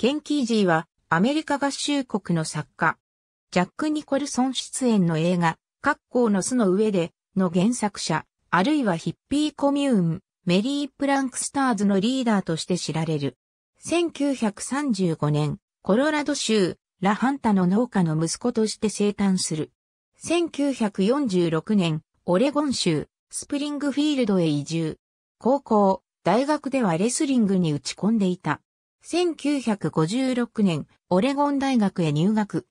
ケン・キージーはアメリカ合衆国の作家。ジャック・ニコルソン出演の映画、格好の巣の上での原作者、あるいはヒッピーコミューン、メリー・プランクスターズのリーダーとして知られる。1935年、コロラド州、ラハンタの農家の息子として生誕する。1946年、オレゴン州、スプリングフィールドへ移住。高校、大学ではレスリングに打ち込んでいた。1956年、オレゴン大学へ入学。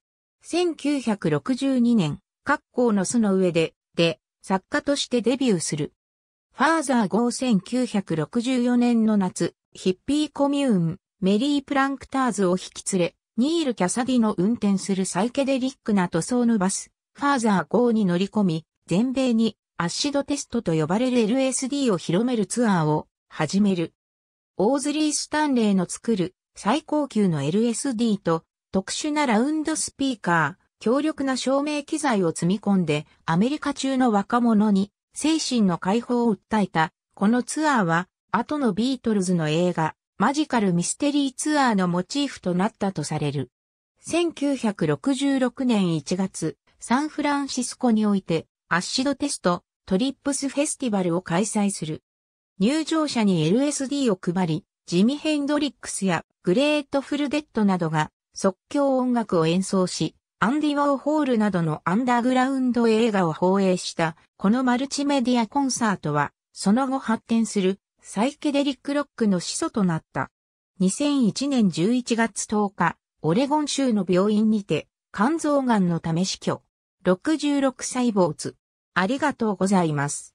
1962年、各校の巣の上で、で、作家としてデビューする。ファーザー号1964年の夏、ヒッピーコミューン、メリー・プランクターズを引き連れ、ニール・キャサディの運転するサイケデリックな塗装のバス、ファーザー号に乗り込み、全米にアッシドテストと呼ばれる LSD を広めるツアーを始める。オーズリー・スタンレーの作る最高級の LSD と特殊なラウンドスピーカー、強力な照明機材を積み込んでアメリカ中の若者に精神の解放を訴えた。このツアーは後のビートルズの映画マジカルミステリーツアーのモチーフとなったとされる。1966年1月、サンフランシスコにおいてアッシドテストトリップスフェスティバルを開催する。入場者に LSD を配り、ジミ・ヘンドリックスやグレートフルデッドなどが即興音楽を演奏し、アンディ・ワーホールなどのアンダーグラウンド映画を放映したこのマルチメディアコンサートは、その後発展するサイケデリックロックの始祖となった。2001年11月10日、オレゴン州の病院にて、肝臓がんのため死去。66細胞図。ありがとうございます。